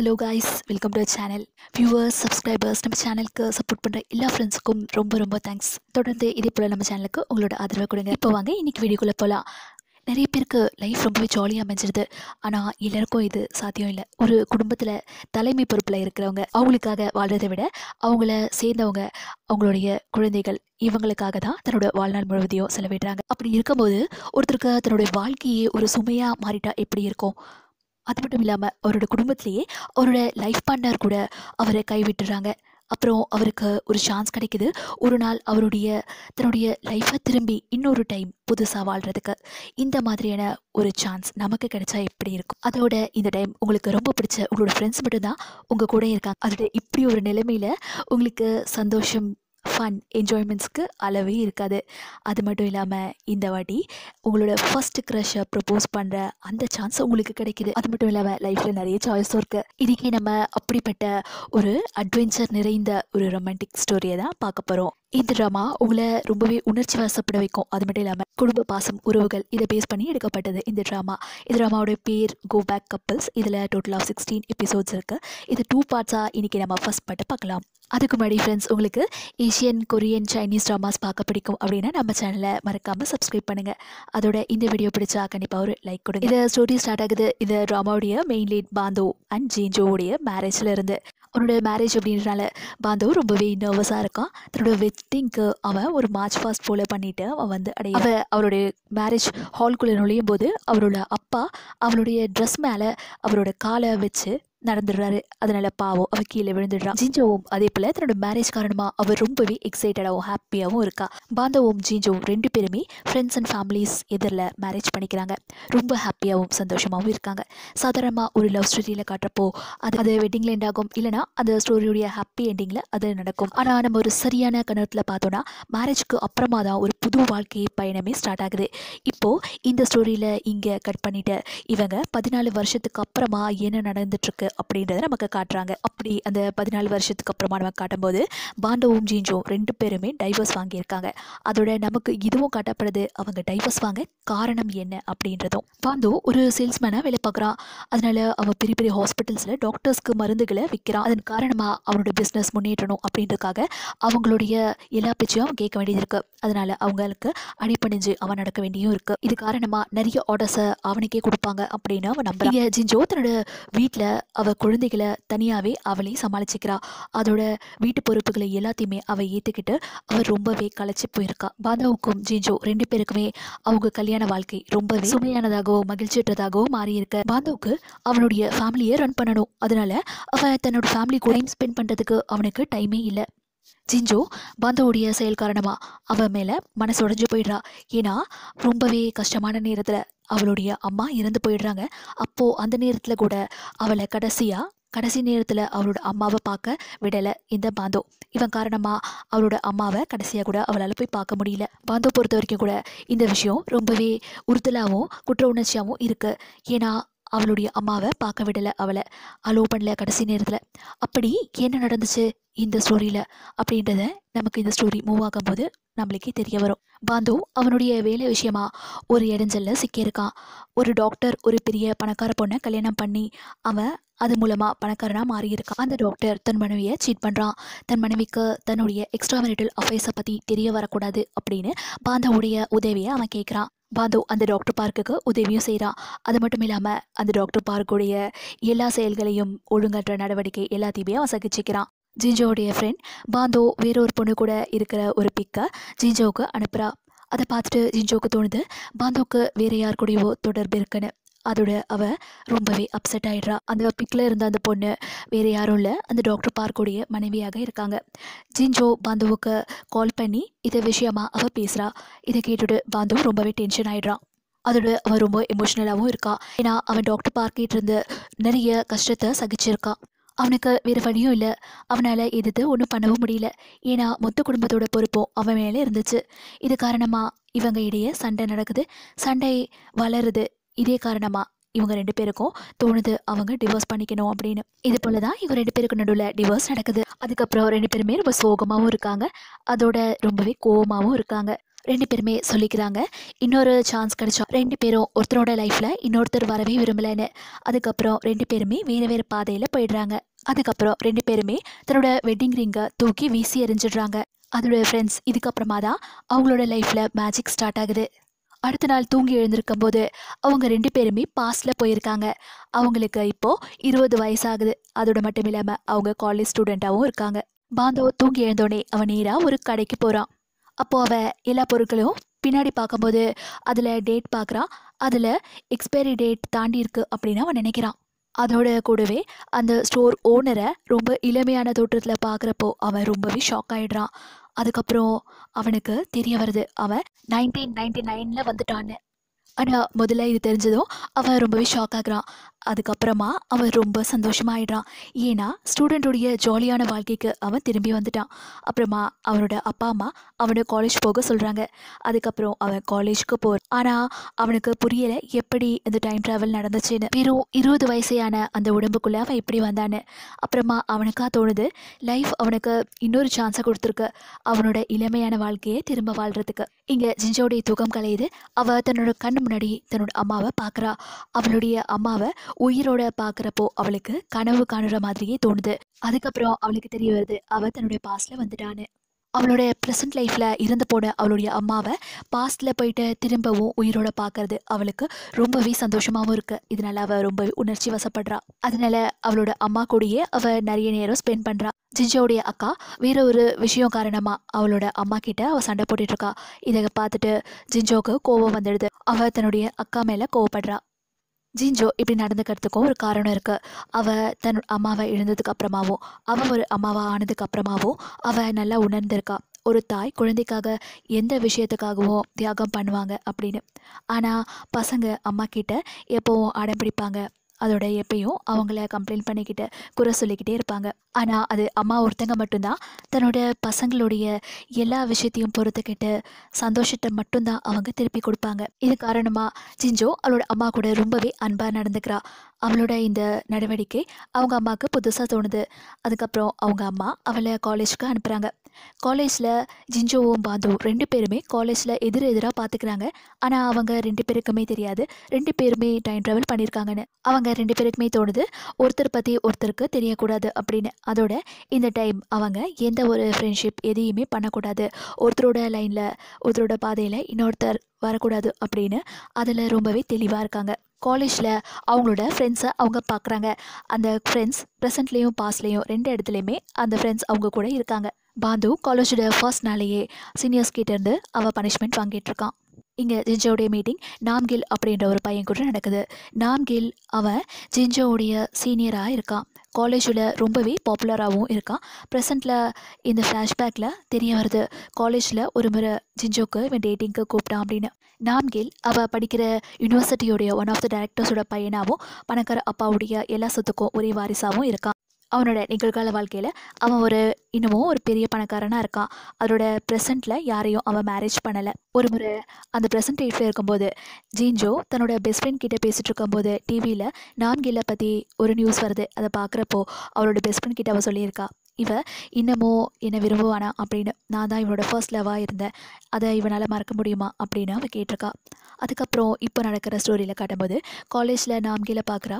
hello guys welcome to channel viewers subscribers நம்ம சேனலுக்கு support பண்ணுற எல்லா ஃப்ரெண்ட்ஸுக்கும் ரொம்ப ரொம்ப தேங்க்ஸ் தொடர்ந்து இதே போல் நம்ம சேனலுக்கு உங்களோட ஆதரவை கொடுங்க இப்போ வாங்க இன்றைக்கி வீடியோக்குள்ளே போகலாம் நிறைய பேருக்கு லைஃப் ரொம்பவே ஜாலியாக அமைஞ்சிருது ஆனால் எல்லாருக்கும் இது சாத்தியம் இல்லை ஒரு குடும்பத்தில் தலைமை பொறுப்பில் இருக்கிறவங்க அவங்களுக்காக வாழ்கிறதை விட அவங்கள சேர்ந்தவங்க அவங்களுடைய குழந்தைகள் இவங்களுக்காக தான் தன்னோட வாழ்நாள் முழுவதையும் செலவிடுறாங்க அப்படி இருக்கும்போது ஒருத்தருக்கு தன்னுடைய வாழ்க்கையே ஒரு சுமையாக மாறிட்டா எப்படி இருக்கும் அது மட்டும் இல்லாமல் அவரோட குடும்பத்திலேயே அவரோட லைஃப் பார்ட்னர் கூட அவரை கைவிட்டுறாங்க அப்புறம் அவருக்கு ஒரு சான்ஸ் கிடைக்குது ஒரு நாள் அவருடைய தன்னுடைய லைஃப்பை திரும்பி இன்னொரு டைம் புதுசாக வாழ்கிறதுக்கு இந்த மாதிரியான ஒரு சான்ஸ் நமக்கு கிடைச்சா எப்படி இருக்கும் அதோட இந்த டைம் உங்களுக்கு ரொம்ப பிடிச்ச உங்களோட ஃப்ரெண்ட்ஸ் மட்டும்தான் உங்கள் கூட இருக்காங்க அதோட இப்படி ஒரு நிலைமையில் உங்களுக்கு சந்தோஷம் ஃபன் என்ஜாய்மெண்ட்ஸ்க்கு அளவே இருக்காது அது மட்டும் இல்லாமல் இந்த வாட்டி உங்களோட ஃபஸ்ட்டு க்ரஷை ப்ரப்போஸ் பண்ணுற அந்த சான்ஸ் உங்களுக்கு கிடைக்கிது அது மட்டும் இல்லாமல் லைஃப்பில் நிறைய சாய்ஸும் இருக்குது இன்றைக்கி நம்ம அப்படிப்பட்ட ஒரு அட்வென்ச்சர் நிறைந்த ஒரு ரொமான்டிக் ஸ்டோரியை தான் பார்க்க போகிறோம் இந்த ட்ராமா உங்களை ரொம்பவே உணர்ச்சி வசப்பட வைக்கும் அது மட்டும் இல்லாமல் குடும்ப பாசம் உறவுகள் இதை பேஸ் பண்ணி எடுக்கப்பட்டது இந்த ட்ராமா இந்த ட்ராமாவோட பேர் கோ பேக் கப்பல்ஸ் இதில் டோட்டல் ஆஃப் சிக்ஸ்டீன் எபிசோட்ஸ் இருக்குது இது டூ பார்ட்ஸாக இன்றைக்கி நம்ம ஃபஸ்ட் பார்ட்டை பார்க்கலாம் அதுக்கு முன்னாடி ஃப்ரெண்ட்ஸ் உங்களுக்கு ஏஷியன் கொரியன் சைனீஸ் ட்ராமாஸ் பார்க்க பிடிக்கும் அப்படின்னா நம்ம சேனலை மறக்காமல் சப்ஸ்கிரைப் பண்ணுங்கள் அதோட இந்த வீடியோ பிடிச்சா கண்டிப்பாக ஒரு லைக் கொடுங்க இதை ஸ்டோரி ஸ்டார்ட் ஆகுது இந்த ட்ராமாவுடைய மெயின் லீட் பாந்தோ அண்ட் ஜீன்ஜோவுடைய மேரேஜில் இருந்து அவனுடைய மேரேஜ் அப்படின்றனால பாந்தவ் ரொம்பவே நர்வஸாக இருக்கான் தன்னோட வெட்டிங்க்கு அவன் ஒரு மார்ச் ஃபாஸ்ட் போல் பண்ணிவிட்டு அவன் வந்து அடைய அவன் அவருடைய மேரேஜ் ஹால்குள்ளே நுழையும் போது அவரோட அப்பா அவளுடைய ட்ரெஸ் மேலே அவரோட காலை வச்சு நடந்துடுறாரு அதனால் பாவம் அவர் கீழே விழுந்துடுறான் ஜிஞ்சோவும் அதே போல் தன்னோட மேரேஜ் காரணமாக அவர் ரொம்பவே எக்ஸைட்டடாகவும் ஹாப்பியாகவும் இருக்கா பாந்தவும் ஜிஞ்சோவும் ரெண்டு பேருமே ஃப்ரெண்ட்ஸ் அண்ட் ஃபேமிலிஸ் எதிரில் மேரேஜ் பண்ணிக்கிறாங்க ரொம்ப ஹாப்பியாகவும் சந்தோஷமாகவும் இருக்காங்க சாதாரணமாக ஒரு லவ் ஸ்டோரியில் காட்டுறப்போ அது அது வெட்டிங்ல எண்ட் ஆகும் இல்லைனா அந்த ஸ்டோரியுடைய ஹாப்பி எண்டிங்கில் அது நடக்கும் ஆனால் நம்ம ஒரு சரியான கணத்தில் பார்த்தோன்னா மேரேஜ்க்கு அப்புறமா தான் ஒரு புது வாழ்க்கை பயணமே ஸ்டார்ட் ஆகுது இப்போது இந்த ஸ்டோரியில் இங்கே கட் பண்ணிவிட்டு இவங்க பதினாலு வருஷத்துக்கு அப்புறமா என்ன நடந்துட்டுருக்கு அப்படின்றத நமக்கு காட்டுறாங்க அப்படி அந்த பதினாலு வருஷத்துக்கு அப்புறமா நம்ம காட்டும்போது பாண்டவும் ஜீஞ்சும் ரெண்டு பேருமே டைவர்ஸ் வாங்கியிருக்காங்க அதோட நமக்கு இதுவும் காட்டப்படுது அவங்க டைவர்ஸ் வாங்க காரணம் என்ன அப்படின்றதும் பாந்து ஒரு சேல்ஸ்மேனாக வேலை பார்க்குறான் அதனால் அவன் பெரிய பெரிய ஹாஸ்பிட்டல்ஸில் டாக்டர்ஸ்க்கு மருந்துகளை விற்கிறான் அதன் காரணமாக அவனோட பிஸ்னஸ் முன்னேற்றணும் அப்படின்றதுக்காக அவங்களுடைய எல்லா பேச்சையும் அவன் கேட்க வேண்டியது இருக்குது அதனால் அவங்களுக்கு அடிப்பணிஞ்சு அவன் நடக்க வேண்டியும் இருக்கு இது காரணமா நிறைய ஆர்டர்ஸை அவனுக்கே கொடுப்பாங்க அப்படின்னு அவன் நம்பிய ஜிஞ்சோ தன்னோட வீட்டில் அவ குழந்தைகளை தனியாவே அவளே சமாளிச்சுக்கிறா அதோட வீட்டு பொறுப்புகளை எல்லாத்தையுமே அவ ஏற்றுக்கிட்டு அவ ரொம்பவே களைச்சு போயிருக்கா பாதாவுக்கும் ஜிஞ்சோ ரெண்டு பேருக்குமே அவங்க கல்யாண வாழ்க்கை ரொம்பவே சுமையானதாகவோ மகிழ்ச்சியற்றதாகவோ மாறி இருக்க பாந்தவுக்கு அவனுடைய ஃபேமிலியை ரன் பண்ணணும் அதனால அவன் தன்னோட ஃபேமிலி கூட டைம் ஸ்பெண்ட் பண்ணுறதுக்கு அவனுக்கு டைமே இல்லை ஜிஞ்சோ பந்தோடைய செயல் காரணமாக அவன் மேலே மனசு உடஞ்சு போயிடுறா ஏன்னா ரொம்பவே கஷ்டமான நேரத்தில் அவளுடைய அம்மா இறந்து போயிடுறாங்க அப்போது அந்த நேரத்தில் கூட அவளை கடைசியாக கடைசி நேரத்தில் அவளோட அம்மாவை பார்க்க விடலை இந்த பாந்தோ இவன் காரணமாக அவளோட அம்மாவை கடைசியாக கூட அவளால் போய் பார்க்க முடியல பாந்தோ பொறுத்த வரைக்கும் கூட இந்த விஷயம் ரொம்பவே உறுதலாகவும் குற்ற உணர்ச்சியாகவும் இருக்குது ஏன்னா அவளுடைய அம்மாவை பார்க்க விடலை அவளை அலோ பண்ணல கடைசி நேரத்தில் அப்படி என்ன நடந்துச்சு இந்த ஸ்டோரியில் அப்படின்றத நமக்கு இந்த ஸ்டோரி மூவ் ஆகும்போது நம்மளுக்கே தெரிய வரும் பாந்து அவனுடைய வேலை விஷயமா ஒரு இடைஞ்சலில் சிக்கியிருக்கான் ஒரு டாக்டர் ஒரு பெரிய பணக்கார பொண்ணை கல்யாணம் பண்ணி அவன் அது மூலமாக பணக்காரனாக மாறியிருக்கான் அந்த டாக்டர் தன் மனைவியை சீட் பண்ணுறான் தன் மனைவிக்கு தன்னுடைய எக்ஸ்ட்ரா மெரிட்டல் அஃபேர்ஸை பற்றி தெரிய வரக்கூடாது அப்படின்னு பாந்தவுடைய உதவியை அவன் கேட்குறான் பாந்து அந்த டாக்டர் பார்க்குக்கு உதவியும் செய்கிறான் அது மட்டும் இல்லாமல் அந்த டாக்டர் பார்க்குடைய எல்லா செயல்களையும் ஒழுங்கற்ற நடவடிக்கை எல்லாத்தையுமே அவன் சகிச்சிக்கிறான் ஜிஞ்சோவுடைய ஃப்ரெண்ட் பாந்தோ வேறொரு பொண்ணு கூட இருக்கிற ஒரு பிக்கை ஜிஞ்சோவுக்கு அனுப்புகிறா அதை பார்த்துட்டு ஜிஞ்சோவுக்கு தோணுது பாந்தோவுக்கு வேறு யார் கூடயோ தொடர்பு இருக்குன்னு அதோட அவள் ரொம்பவே அப்செட் ஆகிடுறா அந்த பிக்கில் இருந்த அந்த பொண்ணு வேறு யாரும் இல்லை அந்த டாக்டர் பார்க்கோடைய மனைவியாக இருக்காங்க ஜின்ஜோ பாந்துவுக்கு கால் பண்ணி இதை விஷயமா அவள் பேசுகிறா இதை கேட்டுட்டு பாந்து ரொம்பவே டென்ஷன் ஆகிடுறான் அதோட அவன் ரொம்ப எமோஷ்னலாகவும் இருக்கான் ஏன்னா அவன் டாக்டர் பார்க்கிட்டு இருந்து நிறைய கஷ்டத்தை சகிச்சிருக்கான் அவனுக்கு வேறு வழியும் இல்லை அவனால் எதுது ஒன்றும் பண்ணவும் முடியல ஏன்னா மொத்த குடும்பத்தோட பொறுப்பும் அவன் மேலே இருந்துச்சு இது காரணமாக இவங்க இடையே சண்டை நடக்குது சண்டை வளருது இதே காரணமாக இவங்க ரெண்டு பேருக்கும் தோணுது அவங்க டிவோர்ஸ் பண்ணிக்கணும் அப்படின்னு இது போல தான் இவங்க ரெண்டு பேருக்கு நடுவில் டிவோர்ஸ் நடக்குது அதுக்கப்புறம் ரெண்டு பேருமே ரொம்ப சோகமாகவும் இருக்காங்க அதோட ரொம்பவே கோபமாகவும் இருக்காங்க ரெண்டு பேருமே சொல்லிக்கிறாங்க இன்னொரு சான்ஸ் கிடைச்சா ரெண்டு பேரும் ஒருத்தரோட லைஃப்பில் இன்னொருத்தர் வரவே விரும்பலைன்னு அதுக்கப்புறம் ரெண்டு பேருமே வேறு வேறு பாதையில் போயிடுறாங்க அதுக்கப்புறம் ரெண்டு பேருமே தன்னோட வெட்டிங் ரிங்கை தூக்கி வீசி எறிஞ்சிடுறாங்க அதோட ஃப்ரெண்ட்ஸ் இதுக்கப்புறமா தான் அவங்களோட லைஃப்பில் மேஜிக் ஸ்டார்ட் ஆகுது அடுத்த நாள் தூங்கி எழுந்திருக்கும் போது அவங்க ரெண்டு பேருமே பாஸில் போயிருக்காங்க அவங்களுக்கு இப்போது இருபது வயசாகுது அதோடு மட்டும் இல்லாமல் அவங்க காலேஜ் ஸ்டூடெண்ட்டாகவும் இருக்காங்க பாந்தவ தூங்கி எழுந்தோடனே அவன் நேராக ஒரு கடைக்கு போகிறான் அப்போது அவள் எல்லா பொருட்களையும் பின்னாடி பார்க்கும்போது அதில் டேட் பார்க்குறான் அதில் எக்ஸ்பைரி டேட் தாண்டி இருக்குது அப்படின்னு அவன் நினைக்கிறான் அதோட கூடவே அந்த ஸ்டோர் ஓனரை ரொம்ப இளமையான தோற்றத்தில் பார்க்குறப்போ அவன் ரொம்பவே ஷாக் ஆகிடுறான் அதுக்கப்புறம் அவனுக்கு தெரிய வருது அவன் நைன்டீன் நைன்டி நைனில் வந்துட்டான்னு ஆனால் முதல்ல இது தெரிஞ்சதும் அவன் ரொம்பவே ஷாக் ஆகுறான் அதுக்கப்புறமா அவன் ரொம்ப சந்தோஷமாயிடுறான் ஏன்னா ஸ்டூடெண்ட்டுடைய ஜாலியான வாழ்க்கைக்கு அவன் திரும்பி வந்துட்டான் அப்புறமா அவனோட அப்பா அம்மா அவனை காலேஜ் போக சொல்கிறாங்க அதுக்கப்புறம் அவன் காலேஜுக்கு போகிறான் ஆனால் அவனுக்கு புரியலை எப்படி இந்த டைம் ட்ராவல் நடந்துச்சுன்னு வெறும் இருபது வயசையான அந்த உடம்புக்குள்ளே அவன் எப்படி வந்தான்னு அப்புறமா அவனுக்காக தோணுது லைஃப் அவனுக்கு இன்னொரு சான்ஸை கொடுத்துருக்கு அவனோட இளமையான வாழ்க்கையை திரும்ப வாழ்கிறதுக்கு இங்கே ஜிஞ்சோடைய தூக்கம் கலையுது அவள் தன்னோட கண் முன்னாடி தன்னோட அம்மாவை பார்க்குறா அவளுடைய அம்மாவை உயிரோட பார்க்குறப்போ அவளுக்கு கனவு காணுற மாதிரியே தோணுது அதுக்கப்புறம் அவளுக்கு தெரிய வருது அவள் தன்னுடைய பாஸ்டில் வந்துட்டான்னு அவளோட ப்ரெசன்ட் லைஃப்பில் இருந்து போன அவளுடைய அம்மாவை பாஸ்ட்ல போயிட்டு திரும்பவும் உயிரோட பாக்குறது அவளுக்கு ரொம்பவே சந்தோஷமாகவும் இருக்குது இதனால அவள் ரொம்ப உணர்ச்சி வசப்படுறா அதனால அவளோட அம்மா கூடயே அவள் நிறைய நேரம் ஸ்பெண்ட் பண்ணுறா ஜிஞ்சோடைய அக்கா வேற ஒரு விஷயம் காரணமாக அவளோட அம்மா கிட்ட அவள் சண்டை இருக்கா இதை பார்த்துட்டு ஜிஞ்சோக்கு கோவம் வந்துடுது அவள் தன்னுடைய அக்கா மேலே கோவப்படுறா ஜிஞ்சோ இப்படி நடந்துக்கிறதுக்கும் ஒரு காரணம் இருக்குது அவள் தன் அம்மாவை இழந்ததுக்கு அப்புறமாவும் அவள் ஒரு அம்மாவை ஆனதுக்கு அப்புறமாவும் அவள் நல்லா உணர்ந்திருக்கா ஒரு தாய் குழந்தைக்காக எந்த விஷயத்துக்காகவும் தியாகம் பண்ணுவாங்க அப்படின்னு ஆனால் பசங்க அம்மா கிட்ட எப்போவும் அடம் பிடிப்பாங்க அதோட எப்பயும் அவங்கள கம்ப்ளைண்ட் பண்ணிக்கிட்டு குறை சொல்லிக்கிட்டே இருப்பாங்க ஆனால் அது அம்மா ஒருத்தங்க மட்டும்தான் தன்னோட பசங்களுடைய எல்லா விஷயத்தையும் பொறுத்துக்கிட்டு சந்தோஷத்தை மட்டும்தான் அவங்க திருப்பி கொடுப்பாங்க இது காரணமாக ஜிஞ்சோ அவளோட அம்மா கூட ரொம்பவே அன்பாக நடந்துக்கிறா அவளோட இந்த நடவடிக்கை அவங்க அம்மாவுக்கு புதுசாக தோணுது அதுக்கப்புறம் அவங்க அம்மா அவளை காலேஜுக்கு அனுப்புகிறாங்க காலேஜில் ஜிஞ்சோவும் பாந்தோ ரெண்டு பேருமே காலேஜில் எதிர் எதிராக பார்த்துக்கிறாங்க ஆனால் அவங்க ரெண்டு பேருக்குமே தெரியாது ரெண்டு பேருமே டைம் ட்ராவல் பண்ணியிருக்காங்கன்னு அவங்க ரெண்டு பேருக்குமே தோணுது ஒருத்தர் பற்றி ஒருத்தருக்கு தெரியக்கூடாது அப்படின்னு அதோட இந்த டைம் அவங்க எந்த ஒரு ஃப்ரெண்ட்ஷிப் எதையுமே பண்ணக்கூடாது ஒருத்தரோட லைனில் ஒருத்தரோட பாதையில் இன்னொருத்தர் வரக்கூடாது அப்படின்னு அதில் ரொம்பவே தெளிவாக இருக்காங்க காலேஜில் அவங்களோட ஃப்ரெண்ட்ஸை அவங்க பார்க்குறாங்க அந்த ஃப்ரெண்ட்ஸ் ப்ரெசென்ட்லேயும் பாஸ்ட்லேயும் ரெண்டு இடத்துலையுமே அந்த ஃப்ரெண்ட்ஸ் அவங்க கூட இருக்காங்க பாந்து காலேஜோட ஃபர்ஸ்ட் நாளையே சீனியர்ஸ் கிட்டேருந்து அவள் பனிஷ்மெண்ட் வாங்கிட்டுருக்கான் இங்கே ஜிஞ்சோடைய மீட்டிங் நாம்கில் அப்படின்ற ஒரு பையன் கூட நடக்குது நாம்கில் அவன் ஜிஞ்சோவுடைய சீனியராக இருக்கான் காலேஜில் ரொம்பவே பாப்புலராகவும் இருக்கான் ப்ரெசண்ட்டில் இந்த ஃப்ளாஷ்பேக்கில் தெரிய வருது காலேஜில் ஒரு முறை ஜிஞ்சோக்கு இவன் டேட்டிங்க்கு கூப்பிட்டான் அப்படின்னு நாம்கில் அவள் படிக்கிற யூனிவர்சிட்டியோடைய ஒன் ஆஃப் த டேரக்டர்ஸோட பையனாகவும் பணக்கார அப்பாவுடைய எல்லா சொத்துக்கும் ஒரே வாரிசாகவும் இருக்கான் அவனோட நிகழ்கால வாழ்க்கையில் அவன் ஒரு இன்னமும் ஒரு பெரிய பணக்காரனாக இருக்கான் அதோட ப்ரெசண்ட்டில் யாரையும் அவன் மேரேஜ் பண்ணலை ஒரு முறை அந்த ப்ரெசன்ட் ஏஜில் இருக்கும்போது ஜீன்ஜோ தன்னோட பெஸ்ட் ஃப்ரெண்ட் கிட்டே பேசிகிட்டு இருக்கும்போது டிவியில் நான்கில்லை பற்றி ஒரு நியூஸ் வருது அதை பார்க்குறப்போ அவளோட பெஸ்ட் ஃப்ரெண்ட் கிட்டே அவள் சொல்லியிருக்கா இவ இன்னமோ என்னை விரும்புவானா அப்படின்னு நான் தான் இவனோட ஃபர்ஸ்ட் லவ்வாக இருந்தேன் அதை இவனால் மறக்க முடியுமா அப்படின்னு அவள் கேட்டிருக்கா அதுக்கப்புறம் இப்போ நடக்கிற ஸ்டோரியில் காட்டும்போது காலேஜில் நாம்கில பார்க்குறா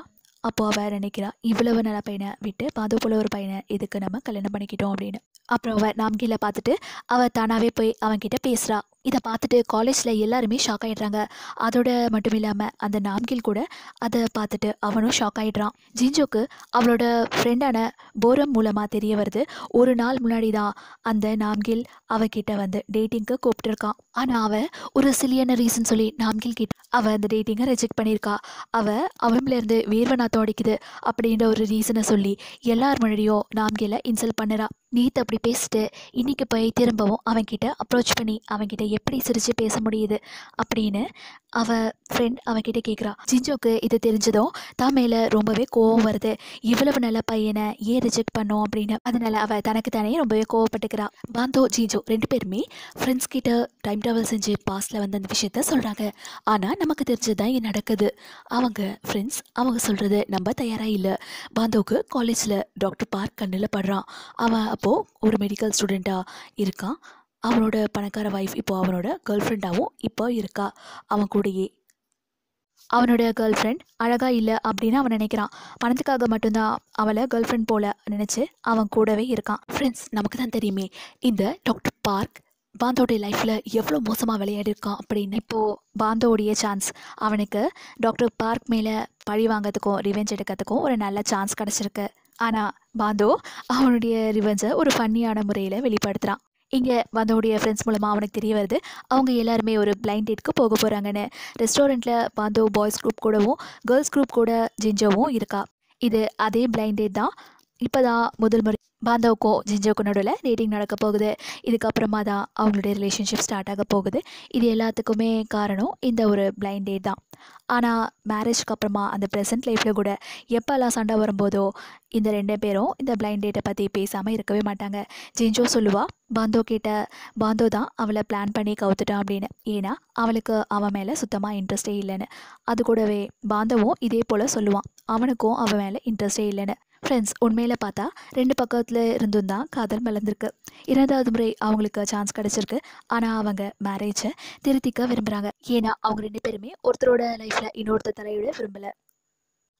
அப்போது அவள் நினைக்கிறா இவ்வளவு நல்ல பையனை விட்டு பாது போல ஒரு பையனை இதுக்கு நம்ம கல்யாணம் பண்ணிக்கிட்டோம் அப்படின்னு அப்புறம் அவள் நாம்கீழே பார்த்துட்டு அவள் தானாகவே போய் அவன்கிட்ட பேசுகிறா இதை பார்த்துட்டு காலேஜில் எல்லாருமே ஷாக் ஆகிடுறாங்க அதோட மட்டும் இல்லாமல் அந்த நாம்கில் கூட அதை பார்த்துட்டு அவனும் ஷாக் ஆகிடுறான் ஜிஞ்சோக்கு அவளோட ஃப்ரெண்டான போரம் மூலமாக தெரிய வருது ஒரு நாள் முன்னாடி தான் அந்த நாம்கில் அவகிட்ட வந்து டேட்டிங்க்கு கூப்பிட்டுருக்கான் ஆனால் அவள் ஒரு சிலியான ரீசன் சொல்லி நாம்கில் கிட்ட அவள் அந்த டேட்டிங்கை ரிஜெக்ட் பண்ணியிருக்கா அவள் அவன்லேருந்து வேர்வனா துடைக்குது அப்படின்ற ஒரு ரீசனை சொல்லி எல்லார் முன்னாடியும் நாம்கில இன்சல்ட் பண்ணுறான் நேற்று அப்படி பேசிட்டு இன்றைக்கி போய் திரும்பவும் அவன்கிட்ட அப்ரோச் பண்ணி அவன்கிட்ட எப்படி சிரித்து பேச முடியுது அப்படின்னு அவள் ஃப்ரெண்ட் அவகிட்ட கேட்குறா ஜிஞ்சோக்கு இது தெரிஞ்சதும் தான் மேலே ரொம்பவே கோவம் வருது இவ்வளவு நல்ல பையனை ஏன் ரிஜெக்ட் பண்ணோம் அப்படின்னு அதனால் அவள் தனக்கு தானே ரொம்பவே கோவப்பட்டுக்கிறா பாந்தோ ஜிஞ்சோ ரெண்டு பேருமே ஃப்ரெண்ட்ஸ் கிட்ட டைம் ட்ராவல் செஞ்சு பாஸ்டில் வந்த அந்த விஷயத்த சொல்கிறாங்க ஆனால் நமக்கு தெரிஞ்சதுதான் இங்கே நடக்குது அவங்க ஃப்ரெண்ட்ஸ் அவங்க சொல்கிறது நம்ம தயாராக இல்லை பாந்தோவுக்கு காலேஜில் டாக்டர் பார்க் கண்ணில் படுறான் அவன் அப்போது ஒரு மெடிக்கல் ஸ்டூடெண்ட்டாக இருக்கான் அவனோட பணக்கார வைஃப் இப்போது அவனோட கேர்ள் ஃப்ரெண்டாகவும் இப்போ இருக்கா அவன் கூடயே அவனோட கேர்ள் ஃப்ரெண்ட் அழகாக இல்லை அப்படின்னு அவன் நினைக்கிறான் பணத்துக்காக மட்டும்தான் அவளை கேர்ள் ஃப்ரெண்ட் போல நினச்சி அவன் கூடவே இருக்கான் ஃப்ரெண்ட்ஸ் நமக்கு தான் தெரியுமே இந்த டாக்டர் பார்க் பாந்தோடைய லைஃப்பில் எவ்வளோ மோசமாக விளையாடிருக்கான் அப்படின்னு இப்போது பாந்தோடைய சான்ஸ் அவனுக்கு டாக்டர் பார்க் மேலே பழி வாங்கிறதுக்கும் ரிவெஞ்ச் எடுக்கிறதுக்கும் ஒரு நல்ல சான்ஸ் கிடச்சிருக்கு ஆனால் பாந்தோ அவனுடைய ரிவெஞ்சை ஒரு ஃபன்னியான முறையில் வெளிப்படுத்துகிறான் இங்கே வந்தவுடைய ஃப்ரெண்ட்ஸ் மூலமாக அவனுக்கு தெரிய வருது அவங்க எல்லாருமே ஒரு பிளைண்ட் டேட்க்கு போக போகிறாங்கன்னு ரெஸ்டாரண்ட்டில் பாந்தோ பாய்ஸ் குரூப் கூடவும் கேர்ள்ஸ் குரூப் கூட ஜிஞ்சோவும் இருக்கா இது அதே பிளைண்ட் டேட் தான் இப்போ தான் முதல் முறை பாந்தவுக்கும் ஜிஞ்சோக்கும் நடுவில் டேட்டிங் நடக்க போகுது இதுக்கப்புறமா தான் அவங்களுடைய ரிலேஷன்ஷிப் ஸ்டார்ட் ஆக போகுது இது எல்லாத்துக்குமே காரணம் இந்த ஒரு பிளைண்ட் டேட் தான் ஆனால் மேரேஜ்க்கு அப்புறமா அந்த ப்ரெசன்ட் லைஃப்பில் கூட எப்போல்லாம் சண்டை வரும்போதோ இந்த ரெண்டு பேரும் இந்த பிளைண்ட் டேட்டை பற்றி பேசாமல் இருக்கவே மாட்டாங்க ஜிஞ்சோ சொல்லுவா பாந்தோ கிட்ட பாந்தோ தான் அவளை பிளான் பண்ணி கவுத்துட்டான் அப்படின்னு ஏன்னா அவளுக்கு அவன் மேலே சுத்தமாக இன்ட்ரெஸ்டே இல்லைன்னு அது கூடவே பாந்தவும் இதே போல் சொல்லுவான் அவனுக்கும் அவன் மேலே இன்ட்ரெஸ்டே இல்லைன்னு ஃப்ரெண்ட்ஸ் உண்மையில் பார்த்தா ரெண்டு பக்கத்தில் இருந்தும் தான் காதல் மலர்ந்திருக்கு இரண்டாவது முறை அவங்களுக்கு சான்ஸ் கிடச்சிருக்கு ஆனால் அவங்க மேரேஜை திருத்திக்க விரும்புகிறாங்க ஏன்னா அவங்க ரெண்டு பேருமே ஒருத்தரோட லைஃப்பில் இன்னொருத்தர் தலையிட விரும்பலை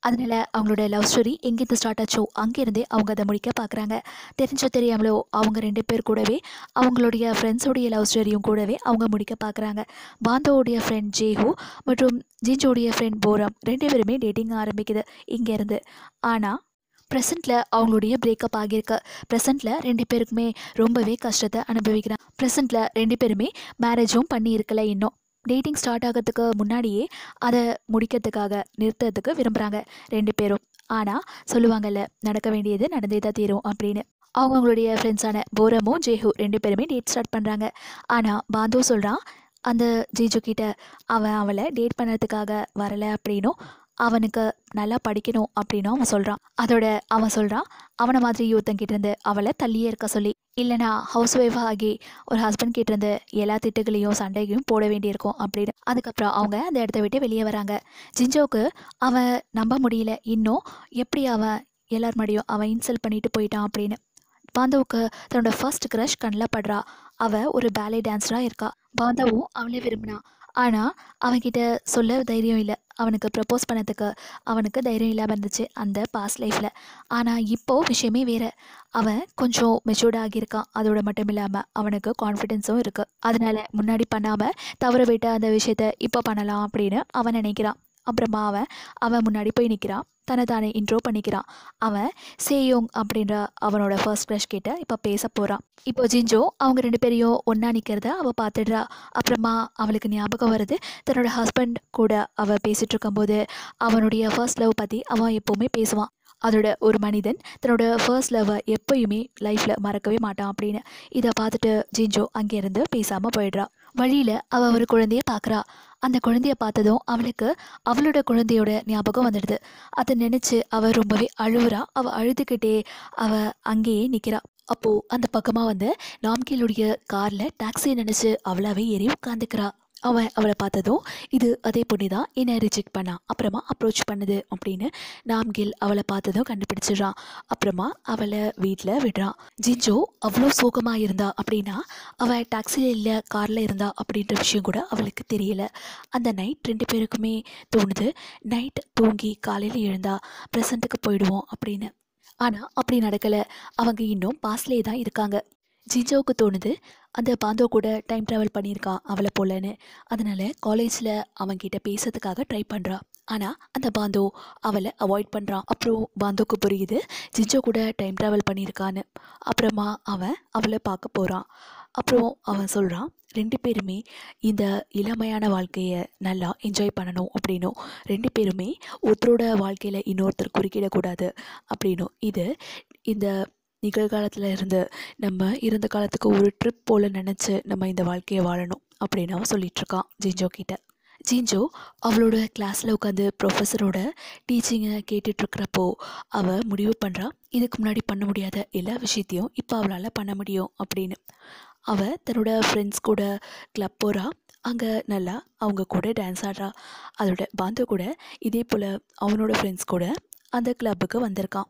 அதனால் அவங்களோட லவ் ஸ்டோரி எங்கேருந்து ஸ்டார்ட் ஆச்சோ அங்கேருந்தே அவங்க அதை முடிக்க பார்க்குறாங்க தெரிஞ்சோ தெரியாமலோ அவங்க ரெண்டு பேர் கூடவே அவங்களுடைய ஃப்ரெண்ட்ஸோடைய லவ் ஸ்டோரியும் கூடவே அவங்க முடிக்க பார்க்குறாங்க பாந்தோவுடைய ஃப்ரெண்ட் ஜேஹூ மற்றும் ஜிஞ்சோடைய ஃப்ரெண்ட் போரம் ரெண்டு பேருமே டேட்டிங் ஆரம்பிக்குது இங்கேருந்து ஆனால் ப்ரெசண்ட்டில் அவங்களுடைய பிரேக்கப் ஆகியிருக்கு ப்ரெசண்ட்டில் ரெண்டு பேருக்குமே ரொம்பவே கஷ்டத்தை அனுபவிக்கிறான் ப்ரெசண்ட்டில் ரெண்டு பேருமே மேரேஜும் பண்ணியிருக்கல இன்னும் டேட்டிங் ஸ்டார்ட் ஆகிறதுக்கு முன்னாடியே அதை முடிக்கிறதுக்காக நிறுத்துறதுக்கு விரும்புகிறாங்க ரெண்டு பேரும் ஆனால் சொல்லுவாங்கல்ல நடக்க வேண்டியது நடந்தே தான் தீரும் அப்படின்னு அவங்கவுங்களுடைய ஃப்ரெண்ட்ஸான போரமும் ஜேஹு ரெண்டு பேருமே டேட் ஸ்டார்ட் பண்ணுறாங்க ஆனால் பாந்தோ சொல்கிறான் அந்த ஜிஜு கிட்ட அவன் அவளை டேட் பண்ணுறதுக்காக வரலை அப்படின்னும் அவனுக்கு நல்லா படிக்கணும் அப்படின்னு அவன் சொல்கிறான் அதோட அவன் சொல்கிறான் அவனை மாதிரி யூத்தன் கிட்டேருந்து அவளை தள்ளியே இருக்க சொல்லி இல்லைனா ஹவுஸ் ஒய்ஃபாக ஆகி ஒரு ஹஸ்பண்ட் கிட்டேருந்து எல்லா திட்டுகளையும் சண்டைகளையும் போட வேண்டியிருக்கும் அப்படின்னு அதுக்கப்புறம் அவங்க அந்த இடத்த விட்டு வெளியே வராங்க ஜிஞ்சோவுக்கு அவன் நம்ப முடியல இன்னும் எப்படி அவன் எல்லார் மடியும் அவன் இன்சல்ட் பண்ணிட்டு போயிட்டான் அப்படின்னு பாந்தவுக்கு தன்னோட ஃபர்ஸ்ட் க்ரஷ் கண்ணில் படுறா அவள் ஒரு பேலே டான்ஸராக இருக்கா பாந்தவும் அவளே விரும்பினா ஆனால் அவன்கிட்ட சொல்ல தைரியம் இல்லை அவனுக்கு ப்ரப்போஸ் பண்ணதுக்கு அவனுக்கு தைரியம் இல்லாமல் இருந்துச்சு அந்த பாஸ்ட் லைஃப்பில் ஆனால் இப்போது விஷயமே வேறு அவன் கொஞ்சம் மெச்சூர்டாக ஆகியிருக்கான் அதோட மட்டும் இல்லாமல் அவனுக்கு கான்ஃபிடென்ஸும் இருக்குது அதனால் முன்னாடி பண்ணாமல் தவற விட்டு அந்த விஷயத்த இப்போ பண்ணலாம் அப்படின்னு அவன் நினைக்கிறான் அப்புறமா அவன் அவன் முன்னாடி போய் நிற்கிறான் தன்னை தானே இன்ட்ரோ பண்ணிக்கிறான் அவன் சேயோங் அப்படின்ற அவனோட ஃபர்ஸ்ட் க்ரஷ் கிட்ட இப்போ பேச போகிறான் இப்போ ஜிஞ்சோ அவங்க ரெண்டு பேரையும் ஒன்றா நிற்கிறத அவள் பார்த்துடுறா அப்புறமா அவளுக்கு ஞாபகம் வருது தன்னோட ஹஸ்பண்ட் கூட அவள் பேசிகிட்டு இருக்கும்போது அவனுடைய ஃபர்ஸ்ட் லவ் பற்றி அவன் எப்போவுமே பேசுவான் அதோட ஒரு மனிதன் தன்னோட ஃபர்ஸ்ட் லவ்வை எப்போயுமே லைஃப்பில் மறக்கவே மாட்டான் அப்படின்னு இதை பார்த்துட்டு ஜிஞ்சோ அங்கேருந்து பேசாமல் போயிடுறா வழியில் அவள் ஒரு குழந்தைய பார்க்குறா அந்த குழந்தைய பார்த்ததும் அவளுக்கு அவளோட குழந்தையோட ஞாபகம் வந்துடுது அதை நினச்சி அவள் ரொம்பவே அழுவுறா அவள் அழுதுகிட்டே அவள் அங்கேயே நிற்கிறா அப்போது அந்த பக்கமாக வந்து நாம்கேலுடைய காரில் டாக்ஸியை நினச்சி அவளாவே ஏறி உட்காந்துக்கிறாள் அவன் அவளை பார்த்ததும் இது அதே பொண்ணு தான் என்னை ரிஜெக்ட் பண்ணான் அப்புறமா அப்ரோச் பண்ணுது அப்படின்னு நாம்கில் அவளை பார்த்ததும் கண்டுபிடிச்சிடுறான் அப்புறமா அவளை வீட்டில் விடுறான் ஜிஞ்சோ அவ்வளோ சோகமாக இருந்தா அப்படின்னா அவள் டாக்ஸியில் இல்லை காரில் இருந்தா அப்படின்ற விஷயம் கூட அவளுக்கு தெரியலை அந்த நைட் ரெண்டு பேருக்குமே தோணுது நைட் தூங்கி காலையில் எழுந்தா ப்ரெசண்ட்டுக்கு போயிடுவோம் அப்படின்னு ஆனால் அப்படி நடக்கலை அவங்க இன்னும் பாஸ்லேயே தான் இருக்காங்க ஜிஞ்சோவுக்கு தோணுது அந்த பாந்தோ கூட டைம் ட்ராவல் பண்ணியிருக்கான் அவளை போலன்னு அதனால் காலேஜில் அவன்கிட்ட பேசுறதுக்காக ட்ரை பண்ணுறான் ஆனால் அந்த பாந்தோ அவளை அவாய்ட் பண்ணுறான் அப்புறம் பாந்தோக்கு புரியுது ஜிஜோ கூட டைம் ட்ராவல் பண்ணியிருக்கான்னு அப்புறமா அவன் அவளை பார்க்க போகிறான் அப்புறம் அவன் சொல்கிறான் ரெண்டு பேருமே இந்த இளமையான வாழ்க்கையை நல்லா என்ஜாய் பண்ணணும் அப்படின்னும் ரெண்டு பேருமே ஒருத்தரோட வாழ்க்கையில் இன்னொருத்தர் குறுக்கிடக்கூடாது அப்படின்னும் இது இந்த நிகழ்காலத்தில் இருந்து நம்ம இருந்த காலத்துக்கு ஒரு ட்ரிப் போல் நினச்சி நம்ம இந்த வாழ்க்கையை வாழணும் அப்படின்னு அவன் சொல்லிகிட்ருக்கான் ஜிஞ்சோ கிட்ட ஜிஞ்சோ அவளோட கிளாஸில் உட்காந்து ப்ரொஃபஸரோட டீச்சிங்கை கேட்டுட்ருக்கிறப்போ அவள் முடிவு பண்ணுறா இதுக்கு முன்னாடி பண்ண முடியாத எல்லா விஷயத்தையும் இப்போ அவளால் பண்ண முடியும் அப்படின்னு அவள் தன்னோட ஃப்ரெண்ட்ஸ் கூட கிளப் போகிறா அங்கே நல்லா அவங்க கூட டான்ஸ் ஆடுறா அதோட பாந்து கூட இதே போல் அவனோட ஃப்ரெண்ட்ஸ் கூட அந்த கிளப்புக்கு வந்திருக்கான்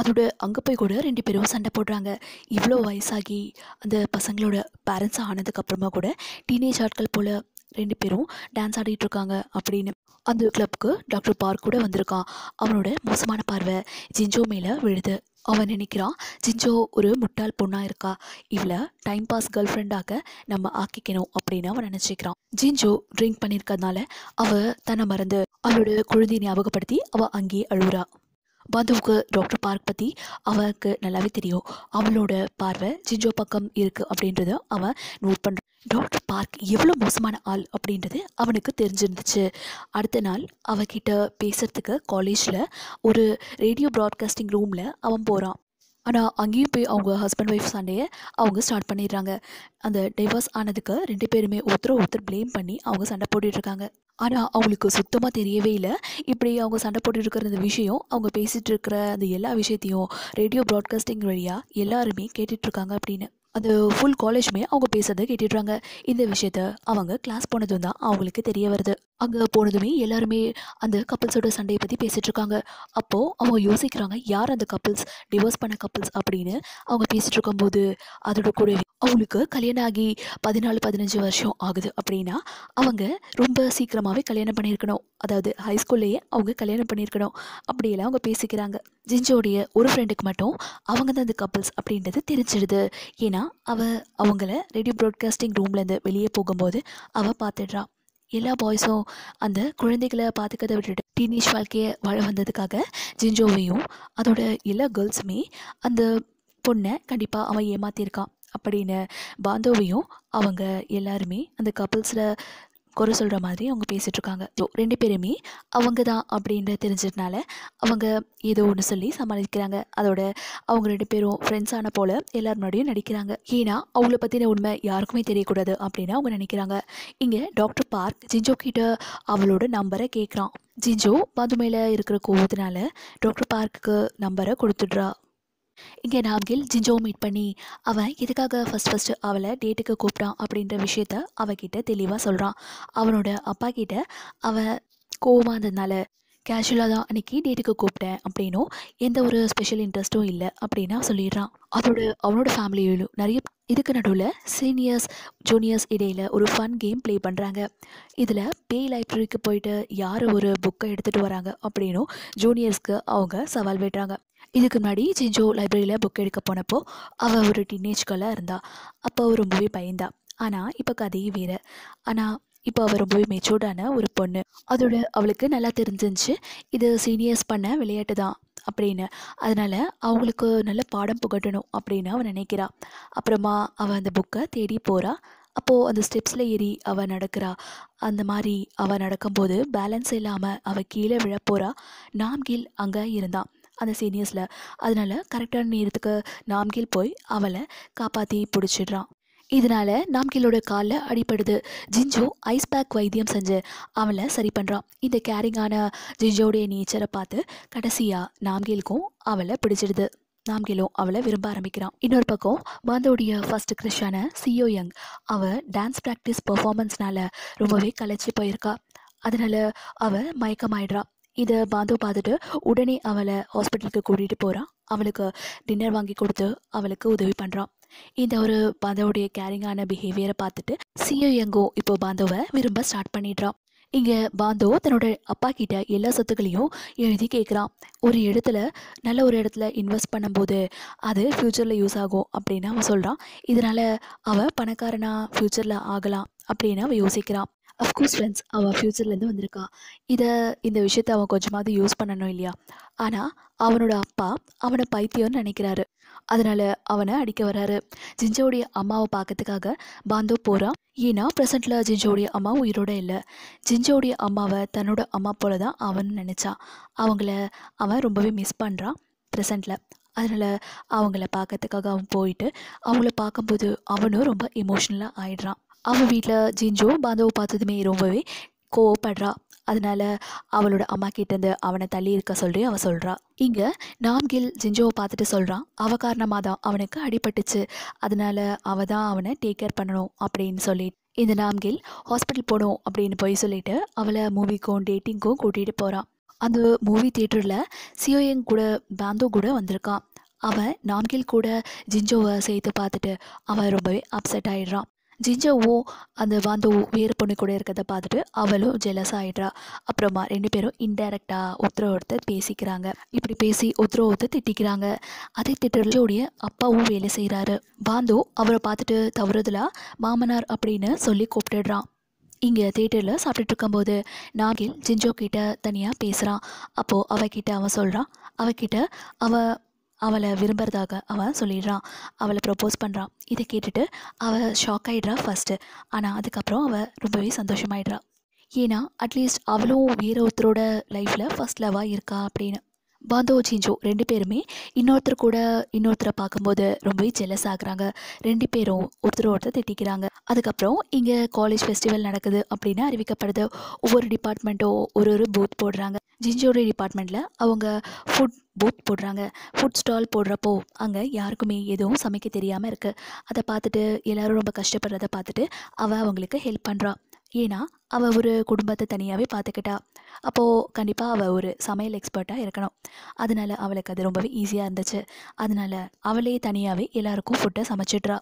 அதோட அங்கே போய் கூட ரெண்டு பேரும் சண்டை போடுறாங்க இவ்வளோ வயசாகி அந்த பசங்களோட பேரண்ட்ஸ் ஆனதுக்கப்புறமா கூட டீனேஜ் ஆட்கள் போல் ரெண்டு பேரும் டான்ஸ் ஆடிட்டு இருக்காங்க அப்படின்னு அந்த கிளப்புக்கு டாக்டர் பார்க் கூட வந்திருக்கான் அவனோட மோசமான பார்வை ஜிஞ்சோ மேலே விழுது அவன் நினைக்கிறான் ஜிஞ்சோ ஒரு முட்டாள் பொண்ணாக இருக்கா இவளை டைம் பாஸ் கேர்ள் ஃப்ரெண்டாக நம்ம ஆக்கிக்கணும் அப்படின்னு அவன் நினச்சிக்கிறான் ஜிஞ்சோ ட்ரிங்க் பண்ணியிருக்கிறதுனால அவள் தன்னை மறந்து அவளோட குழந்தையை ஞாபகப்படுத்தி அவள் அங்கேயே அழுகுறா பந்துவுக்கு டாக்டர் பார்க் பற்றி அவருக்கு நல்லாவே தெரியும் அவளோட பார்வை ஜிஞ்சோ பக்கம் இருக்குது அப்படின்றத அவன் நோட் பண்ணுறான் டாக்டர் பார்க் எவ்வளோ மோசமான ஆள் அப்படின்றது அவனுக்கு தெரிஞ்சிருந்துச்சு அடுத்த நாள் அவகிட்ட பேசுகிறதுக்கு காலேஜில் ஒரு ரேடியோ ப்ராட்காஸ்டிங் ரூமில் அவன் போகிறான் ஆனால் அங்கேயும் போய் அவங்க ஹஸ்பண்ட் ஒய்ஃப் சண்டையை அவங்க ஸ்டார்ட் பண்ணிடுறாங்க அந்த டைவர்ஸ் ஆனதுக்கு ரெண்டு பேருமே ஒருத்தரை ஒருத்தர் ப்ளேம் பண்ணி அவங்க சண்டை போட்டுட்ருக்காங்க ஆனால் அவங்களுக்கு சுத்தமாக தெரியவே இல்லை இப்படி அவங்க சண்டை போட்டுட்டு இருக்கிற அந்த விஷயம் அவங்க பேசிகிட்டு இருக்கிற அந்த எல்லா விஷயத்தையும் ரேடியோ ப்ராட்காஸ்டிங் வழியாக எல்லாருமே கேட்டுட்ருக்காங்க அப்படின்னு அந்த ஃபுல் காலேஜுமே அவங்க பேசுறதை கேட்டுடுறாங்க இந்த விஷயத்த அவங்க கிளாஸ் போனதும் தான் அவங்களுக்கு தெரிய வருது அங்கே போனதுமே எல்லாருமே அந்த கப்புள்ஸோட சண்டையை பற்றி பேசிகிட்டு இருக்காங்க அப்போது அவங்க யோசிக்கிறாங்க யார் அந்த கப்புள்ஸ் டிவோர்ஸ் பண்ண கப்புள்ஸ் அப்படின்னு அவங்க பேசிகிட்டு இருக்கும்போது அதோட கூட அவங்களுக்கு கல்யாணம் ஆகி பதினாலு பதினஞ்சு வருஷம் ஆகுது அப்படின்னா அவங்க ரொம்ப சீக்கிரமாகவே கல்யாணம் பண்ணியிருக்கணும் அதாவது ஹைஸ்கூல்லையே அவங்க கல்யாணம் பண்ணியிருக்கணும் அப்படியெல்லாம் அவங்க பேசிக்கிறாங்க ஜிஞ்சோடைய ஒரு ஃப்ரெண்டுக்கு மட்டும் அவங்க தான் அந்த கப்புள்ஸ் அப்படின்றது தெரிஞ்சிடுது ஏன்னா அவள் அவங்கள ரேடியோ ப்ராட்காஸ்டிங் ரூம்லேருந்து வெளியே போகும்போது அவள் பார்த்துடுறான் எல்லா பாய்ஸும் அந்த குழந்தைகளை பார்த்துக்கதை விட்டுட்டு டீனேஜ் வாழ்க்கையை வாழ வந்ததுக்காக ஜிஞ்சோவையும் அதோட எல்லா கேர்ள்ஸுமே அந்த பொண்ணை கண்டிப்பாக அவன் ஏமாத்தியிருக்கான் அப்படின்னு பாந்தோவையும் அவங்க எல்லாருமே அந்த கப்புல்ஸில் குறை சொல்கிற மாதிரி அவங்க பேசிகிட்ருக்காங்க ஸோ ரெண்டு பேருமே அவங்க தான் அப்படின்ற தெரிஞ்சதுனால அவங்க ஏதோ ஒன்று சொல்லி சமாளிக்கிறாங்க அதோட அவங்க ரெண்டு பேரும் ஃப்ரெண்ட்ஸான போல் எல்லார் முன்னாடியும் நடிக்கிறாங்க ஏன்னா அவங்கள பற்றின உண்மை யாருக்குமே தெரியக்கூடாது அப்படின்னு அவங்க நினைக்கிறாங்க இங்கே டாக்டர் பார்க் ஜிஞ்சோ கிட்ட அவளோட நம்பரை கேட்குறான் ஜிஞ்சோ மதுமையில் இருக்கிற கோவத்தினால டாக்டர் பார்க்குக்கு நம்பரை கொடுத்துட்றா இங்கே நாம்கில் ஜிஞ்சோவை மீட் பண்ணி அவன் எதுக்காக ஃபஸ்ட் ஃபஸ்ட்டு அவளை டேட்டுக்கு கூப்பிட்டான் அப்படின்ற விஷயத்த அவகிட்ட தெளிவாக சொல்கிறான் அவனோட அப்பா கிட்ட அவன் கோவமாக இருந்ததுனால கேஷுவலாக தான் அன்றைக்கி டேட்டுக்கு கூப்பிட்டேன் அப்படின்னும் எந்த ஒரு ஸ்பெஷல் இன்ட்ரெஸ்ட்டும் இல்லை அப்படின்னா சொல்லிடுறான் அதோட அவனோட ஃபேமிலியிலும் நிறைய இதுக்கு நடுவில் சீனியர்ஸ் ஜூனியர்ஸ் இடையில் ஒரு ஃபன் கேம் ப்ளே பண்ணுறாங்க இதில் பேய் லைப்ரரிக்கு போயிட்டு யார் ஒரு புக்கை எடுத்துகிட்டு வராங்க அப்படின்னும் ஜூனியர்ஸ்க்கு அவங்க சவால் விடுறாங்க இதுக்கு முன்னாடி ஜிஞ்சோ லைப்ரரியில் புக் எடுக்க போனப்போ அவள் ஒரு டீனேஜ் கலாக இருந்தாள் அப்போ ரொம்பவே பயந்தா ஆனால் இப்போ கதையே வேறு ஆனால் இப்போ அவள் ரொம்பவே மெச்சூர்டான ஒரு பொண்ணு அதோட அவளுக்கு நல்லா தெரிஞ்சிருந்துச்சு இது சீனியர்ஸ் பண்ண விளையாட்டு தான் அப்படின்னு அதனால் அவங்களுக்கு நல்ல பாடம் புகட்டணும் அப்படின்னு அவன் நினைக்கிறான் அப்புறமா அவன் அந்த புக்கை தேடி போகிறா அப்போது அந்த ஸ்டெப்ஸில் ஏறி அவள் நடக்கிறா அந்த மாதிரி அவள் நடக்கும்போது பேலன்ஸ் இல்லாமல் அவள் கீழே விழப்போகிறா நாம்கில் அங்கே இருந்தான் அந்த சீனியர்ஸில் அதனால் கரெக்டான நேரத்துக்கு நாம்கில் போய் அவளை காப்பாற்றி பிடிச்சிடுறான் நாம் நாம்கிலோட காலில் அடிப்படுது ஜிஞ்சு ஐஸ் பேக் வைத்தியம் செஞ்சு அவளை சரி பண்ணுறான் இந்த கேரிங்கான ஜிஞ்சோடைய நேச்சரை பார்த்து கடைசியாக நாம்கிலுக்கும் அவளை பிடிச்சிடுது நாம்கிலும் அவளை விரும்ப ஆரம்பிக்கிறான் இன்னொரு பக்கம் பாந்தோடைய ஃபர்ஸ்ட் கிருஷான சியோ யங் அவள் டான்ஸ் ப்ராக்டிஸ் பர்ஃபார்மன்ஸ்னால ரொம்பவே கலைச்சி போயிருக்கா அதனால் அவள் மயக்கமாயிடுறா இதை பாந்தோ பார்த்துட்டு உடனே அவளை ஹாஸ்பிட்டலுக்கு கூட்டிகிட்டு போகிறான் அவளுக்கு டின்னர் வாங்கி கொடுத்து அவளுக்கு உதவி பண்ணுறான் இந்த ஒரு பாந்தவுடைய கேரிங்கான பிஹேவியரை பார்த்துட்டு சியோ e எங்கோ இப்போ பாந்தவை விரும்ப ஸ்டார்ட் பண்ணிடுறான் இங்கே பாந்தோ தன்னோட அப்பா கிட்ட எல்லா சொத்துக்களையும் எழுதி கேட்குறான் ஒரு இடத்துல நல்ல ஒரு இடத்துல இன்வெஸ்ட் பண்ணும்போது அது ஃப்யூச்சரில் யூஸ் ஆகும் அப்படின்னு அவன் சொல்கிறான் இதனால் அவன் பணக்காரனாக ஃப்யூச்சரில் ஆகலாம் அப்படின்னு அவன் யோசிக்கிறான் அஃப்கோர்ஸ் ஃப்ரெண்ட்ஸ் அவன் ஃப்யூச்சர்லேருந்து வந்திருக்கான் இதை இந்த விஷயத்த அவன் கொஞ்சமாவது யூஸ் பண்ணணும் இல்லையா ஆனால் அவனோட அப்பா அவனை பைத்தியம்னு நினைக்கிறாரு அதனால் அவனை அடிக்க வர்றாரு ஜிஞ்சோடைய அம்மாவை பார்க்கறதுக்காக பாந்தோ போகிறான் ஏன்னா ப்ரெசண்ட்டில் ஜிஞ்சோடைய அம்மா உயிரோட இல்லை ஜிஞ்சோடைய அம்மாவை தன்னோட அம்மா போல தான் அவன் நினச்சான் அவங்கள அவன் ரொம்பவே மிஸ் பண்ணுறான் ப்ரெசண்ட்டில் அதனால் அவங்கள பார்க்கறதுக்காக அவன் போயிட்டு அவங்கள பார்க்கும்போது அவனும் ரொம்ப எமோஷ்னலாக ஆயிடுறான் அவன் வீட்டில் ஜிஞ்சோ பாந்தவை பார்த்ததுமே ரொம்பவே கோவப்படுறா அதனால அவளோட அம்மா இருந்து அவனை தள்ளி இருக்க சொல்லி அவள் சொல்றா இங்கே நாம்கில் ஜிஞ்சோவை பார்த்துட்டு சொல்கிறான் அவ காரணமாக தான் அவனுக்கு அடிபட்டுச்சு அதனால அவள் தான் அவனை டேக் கேர் பண்ணணும் அப்படின்னு சொல்லி இந்த நாம்கில் ஹாஸ்பிட்டல் போகணும் அப்படின்னு போய் சொல்லிவிட்டு அவளை மூவிக்கும் டேட்டிங்க்கும் கூட்டிகிட்டு போகிறான் அந்த மூவி தேட்டரில் சியோயங் கூட பாந்தோ கூட வந்திருக்கான் அவன் நாம்கில் கூட ஜிஞ்சோவை சேர்த்து பார்த்துட்டு அவன் ரொம்பவே அப்செட் ஆயிடுறான் ஜிஞ்சோவோ அந்த வாந்தோவோ வேறு பொண்ணு கூட இருக்கிறத பார்த்துட்டு அவளும் ஜெலஸ் ஆகிடுறா அப்புறமா ரெண்டு பேரும் இன்டைரக்டாக ஒருத்தர் ஒருத்தர் பேசிக்கிறாங்க இப்படி பேசி ஒருத்தர் ஒருத்தர் திட்டிக்கிறாங்க அதே திட்டத்தோடைய அப்பாவும் வேலை செய்கிறாரு வாந்தோ அவரை பார்த்துட்டு தவறுதலாக மாமனார் அப்படின்னு சொல்லி கூப்பிட்டுடுறான் இங்கே தேட்டரில் சாப்பிட்டுட்டு இருக்கும்போது நாகில் ஜிஞ்சோ கிட்ட தனியாக பேசுகிறான் அப்போது அவகிட்ட அவன் சொல்கிறான் அவகிட்ட அவள் அவளை விரும்புகிறதாக அவன் சொல்லிடுறான் அவளை ப்ரப்போஸ் பண்ணுறான் இதை கேட்டுட்டு அவள் ஷாக் ஆகிடுறா ஃபஸ்ட்டு ஆனால் அதுக்கப்புறம் அவள் ரொம்பவே சந்தோஷமாயிடுறா ஏன்னா அட்லீஸ்ட் அவளும் வேற ஒருத்தரோட லைஃப்பில் ஃபஸ்ட் லவ்வாக இருக்கா அப்படின்னு பாந்தோ சிஞ்சோ ரெண்டு பேருமே இன்னொருத்தர் கூட இன்னொருத்தரை பார்க்கும்போது ரொம்பவே ஜெலஸ் ஆகுறாங்க ரெண்டு பேரும் ஒருத்தர் ஒருத்தர் திட்டிக்கிறாங்க அதுக்கப்புறம் இங்கே காலேஜ் ஃபெஸ்டிவல் நடக்குது அப்படின்னு அறிவிக்கப்படுது ஒவ்வொரு டிபார்ட்மெண்ட்டும் ஒரு ஒரு பூத் போடுறாங்க ஜிஞ்சோடைய டிபார்ட்மெண்ட்டில் அவங்க ஃபுட் பூத் போடுறாங்க ஃபுட் ஸ்டால் போடுறப்போ அங்கே யாருக்குமே எதுவும் சமைக்க தெரியாமல் இருக்குது அதை பார்த்துட்டு எல்லோரும் ரொம்ப கஷ்டப்படுறத பார்த்துட்டு அவள் அவங்களுக்கு ஹெல்ப் பண்ணுறான் ஏன்னா அவள் ஒரு குடும்பத்தை தனியாகவே பார்த்துக்கிட்டா அப்போது கண்டிப்பாக அவள் ஒரு சமையல் எக்ஸ்பர்ட்டாக இருக்கணும் அதனால் அவளுக்கு அது ரொம்பவே ஈஸியாக இருந்துச்சு அதனால் அவளே தனியாகவே எல்லாருக்கும் ஃபுட்டை சமைச்சிட்றா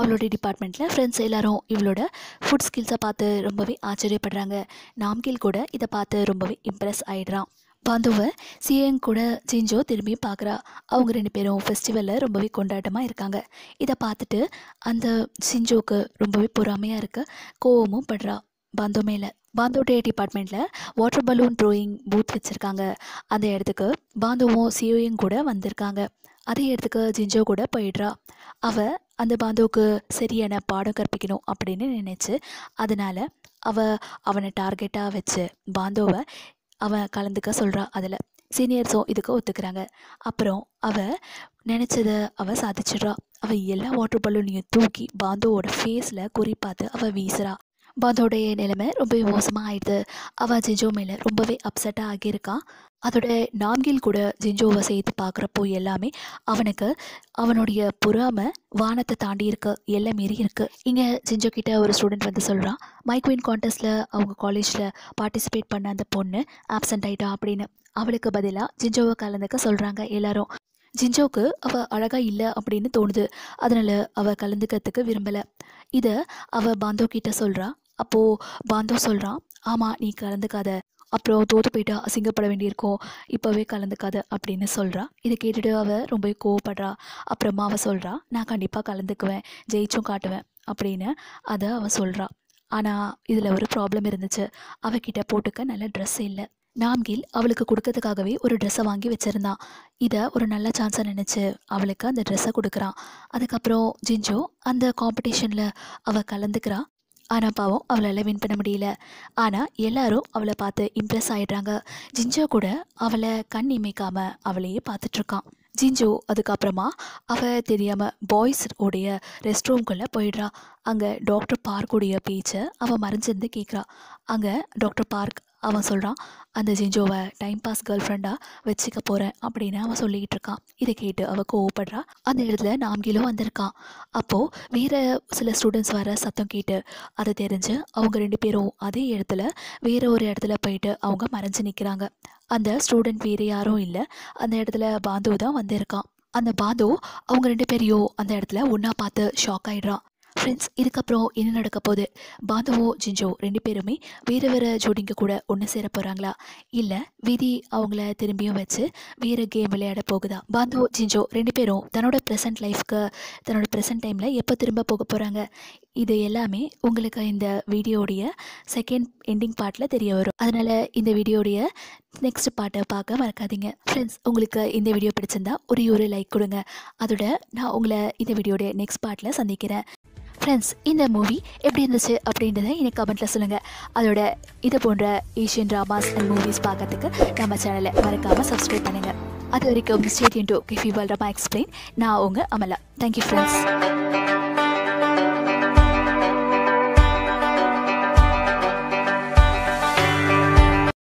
அவளோட டிபார்ட்மெண்ட்டில் ஃப்ரெண்ட்ஸ் எல்லாரும் இவளோட ஃபுட் ஸ்கில்ஸை பார்த்து ரொம்பவே ஆச்சரியப்படுறாங்க நாம்கில் கூட இதை பார்த்து ரொம்பவே இம்ப்ரெஸ் ஆகிடுறான் பாந்துவை சிஎங் கூட ஜிஞ்சோ திரும்பி பார்க்குறா அவங்க ரெண்டு பேரும் ஃபெஸ்டிவலில் ரொம்பவே கொண்டாட்டமாக இருக்காங்க இதை பார்த்துட்டு அந்த சிஞ்சோவுக்கு ரொம்பவே பொறாமையாக இருக்க கோவமும் படுறா பாந்தோ மேலே பாந்தோடைய டிபார்ட்மெண்ட்டில் வாட்டர் பலூன் ட்ரோயிங் பூத் வச்சுருக்காங்க அந்த இடத்துக்கு பாந்தோவும் சிஓயும் கூட வந்திருக்காங்க அதே இடத்துக்கு ஜிஞ்சோ கூட போயிடுறா அவள் அந்த பாந்தோவுக்கு சரியான பாடம் கற்பிக்கணும் அப்படின்னு நினச்சி அதனால் அவள் அவனை டார்கெட்டாக வச்சு பாந்தோவை அவன் கலந்துக்க சொல்கிறா அதில் சீனியர்ஸும் இதுக்கு ஒத்துக்கிறாங்க அப்புறம் அவள் நினச்சதை அவள் சாதிச்சிட்றா அவள் எல்லா வாட்டர் பலூனையும் தூக்கி பாந்தோவோட ஃபேஸில் குறி பார்த்து அவள் வீசுகிறா பாதோடைய நிலைமை ரொம்பவே மோசமாக ஆயிடுது அவள் ஜிஞ்சோ மேலே ரொம்பவே அப்செட்டாக ஆகியிருக்கான் அதோட நாம்கில் கூட ஜிஞ்சோவை சேர்த்து பார்க்குறப்போ எல்லாமே அவனுக்கு அவனுடைய புறாம வானத்தை தாண்டி இருக்க எல்லாம் மீறி இருக்குது இங்கே ஜிஞ்சோ கிட்ட ஒரு ஸ்டூடெண்ட் வந்து சொல்கிறான் மைக்வின் கான்டெஸ்ட்டில் அவங்க காலேஜில் பார்ட்டிசிபேட் பண்ண அந்த பொண்ணு ஆப்சண்ட் ஆகிட்டா அப்படின்னு அவளுக்கு பதிலாக ஜிஞ்சோவை கலந்துக்க சொல்கிறாங்க எல்லாரும் ஜிஞ்சோவுக்கு அவள் அழகாக இல்லை அப்படின்னு தோணுது அதனால் அவள் கலந்துக்கிறதுக்கு விரும்பலை இதை அவள் பாந்தோ கிட்ட சொல்கிறா அப்போது பாந்தோ சொல்கிறான் ஆமாம் நீ கலந்துக்காத அப்புறம் தோத்து போயிட்டா அசிங்கப்பட வேண்டியிருக்கோம் இப்போவே கலந்துக்காத அப்படின்னு சொல்கிறா இதை கேட்டுட்டு அவள் ரொம்ப கோவப்படுறா அப்புறமா அவள் சொல்கிறா நான் கண்டிப்பாக கலந்துக்குவேன் ஜெயிச்சும் காட்டுவேன் அப்படின்னு அதை அவள் சொல்கிறான் ஆனால் இதில் ஒரு ப்ராப்ளம் இருந்துச்சு அவகிட்ட போட்டுக்க நல்ல ட்ரெஸ் இல்லை நாம்கில் அவளுக்கு கொடுக்கறதுக்காகவே ஒரு ட்ரெஸ்ஸை வாங்கி வச்சுருந்தான் இதை ஒரு நல்ல சான்ஸை நினச்சி அவளுக்கு அந்த ட்ரெஸ்ஸை கொடுக்குறான் அதுக்கப்புறம் ஜிஞ்சோ அந்த காம்படிஷனில் அவள் கலந்துக்கிறா ஆனால் பாவம் அவளால் வின் பண்ண முடியல ஆனால் எல்லாரும் அவளை பார்த்து இம்ப்ரெஸ் ஆகிடுறாங்க ஜிஞ்சோ கூட அவளை கண் இமைக்காமல் அவளையே பார்த்துட்ருக்கான் ஜிஞ்சு அதுக்கப்புறமா அவள் தெரியாமல் பாய்ஸ் உடைய ரெஸ்ட் ரூம்குள்ளே போயிடுறா அங்கே டாக்டர் பார்க்குடைய பேச்சை அவள் மறைஞ்சிருந்து கேட்குறா அங்கே டாக்டர் பார்க் அவன் சொல்கிறான் அந்த ஜிஞ்சோவை டைம் பாஸ் கேர்ள் ஃப்ரெண்டாக வச்சுக்க போகிறேன் அப்படின்னு அவன் சொல்லிக்கிட்டு இருக்கான் இதை கேட்டு அவள் கோவப்படுறா அந்த இடத்துல நாம்கிலும் வந்திருக்கான் அப்போது வேறு சில ஸ்டூடெண்ட்ஸ் வர சத்தம் கேட்டு அதை தெரிஞ்சு அவங்க ரெண்டு பேரும் அதே இடத்துல வேறு ஒரு இடத்துல போயிட்டு அவங்க மறைஞ்சு நிற்கிறாங்க அந்த ஸ்டூடெண்ட் வேறு யாரும் இல்லை அந்த இடத்துல பாந்து தான் வந்திருக்கான் அந்த பாந்து அவங்க ரெண்டு பேரையும் அந்த இடத்துல ஒன்றா பார்த்து ஷாக் ஆகிடுறான் ஃப்ரெண்ட்ஸ் இதுக்கப்புறம் என்ன நடக்க போகுது பாந்தவோ ஜிஞ்சோ ரெண்டு பேருமே வேறு வேறு ஜோடிங்க கூட ஒன்று சேர போகிறாங்களா இல்லை விதி அவங்கள திரும்பியும் வச்சு வேறு கேம் விளையாட போகுதா பாந்தவோ ஜிஞ்சோ ரெண்டு பேரும் தன்னோட ப்ரெசன்ட் லைஃப்க்கு தன்னோட ப்ரெசன்ட் டைமில் எப்போ திரும்ப போக போகிறாங்க இது எல்லாமே உங்களுக்கு இந்த வீடியோடைய செகண்ட் எண்டிங் பார்ட்டில் தெரிய வரும் அதனால் இந்த வீடியோடைய நெக்ஸ்ட் பாட்டை பார்க்க மறக்காதீங்க ஃப்ரெண்ட்ஸ் உங்களுக்கு இந்த வீடியோ பிடிச்சிருந்தா ஒரே ஒரு லைக் கொடுங்க அதோட நான் உங்களை இந்த வீடியோடைய நெக்ஸ்ட் பார்ட்டில் சந்திக்கிறேன் ஃப்ரெண்ட்ஸ் இந்த மூவி எப்படி இருந்துச்சு அப்படின்றத எனக்கு கமெண்ட்டில் சொல்லுங்கள் அதோட இது போன்ற ஏஷியன் ட்ராமாஸ் அண்ட் மூவிஸ் பார்க்குறதுக்கு நம்ம சேனலை மறக்காமல் சப்ஸ்கிரைப் பண்ணுங்கள் அது வரைக்கும் ஸ்டேட் இன்டோ கிஃபி வல்ரமா எக்ஸ்பிளைன் நான் உங்கள் அமலா தேங்க்யூ ஃப்ரெண்ட்ஸ்